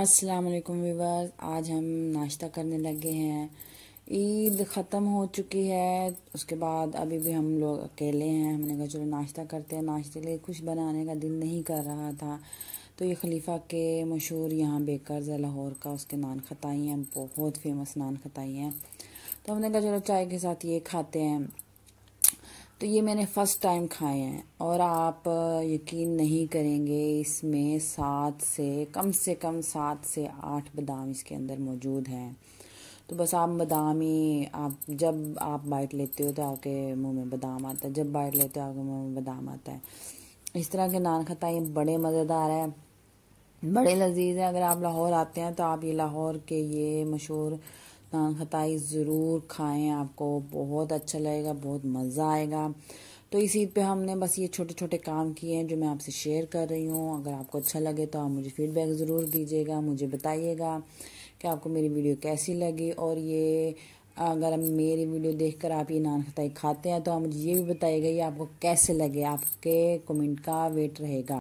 अस्सलाम वालेकुम वीवर्स आज हम नाश्ता करने लगे हैं ईद ख़त्म हो चुकी है उसके बाद अभी भी हम लोग अकेले हैं हमने कहा चलो नाश्ता करते हैं नाश्ते के लिए कुछ बनाने का दिल नहीं कर रहा था तो ये खलीफा के मशहूर यहाँ बेकर्स है लाहौर का उसके नान खताई हैं बहुत फेमस नान खताई हैं तो हमने कहा चलो चाय के साथ ये खाते हैं तो ये मैंने फ़र्स्ट टाइम खाए हैं और आप यकीन नहीं करेंगे इसमें सात से कम से कम सात से आठ बादाम इसके अंदर मौजूद हैं तो बस आप बादाम ही आप जब आप बाइट लेते हो तो आपके मुंह में बादाम आता है जब बाइट लेते हो आपके मुंह में बादाम आता है इस तरह के नान ये बड़े मज़ेदार है बड़े लजीज हैं अगर आप लाहौर आते हैं तो आप ये लाहौर के ये मशहूर खताई ज़रूर खाएं आपको बहुत अच्छा लगेगा बहुत मज़ा आएगा तो इस पे हमने बस ये छोटे छोटे काम किए हैं जो मैं आपसे शेयर कर रही हूँ अगर आपको अच्छा लगे तो आप मुझे फीडबैक ज़रूर दीजिएगा मुझे बताइएगा कि आपको मेरी वीडियो कैसी लगी और ये अगर मेरी वीडियो देखकर आप ये नान खताई खाते हैं तो आप मुझे ये भी बताइएगा ये आपको कैसे लगे आपके कमेंट का वेट रहेगा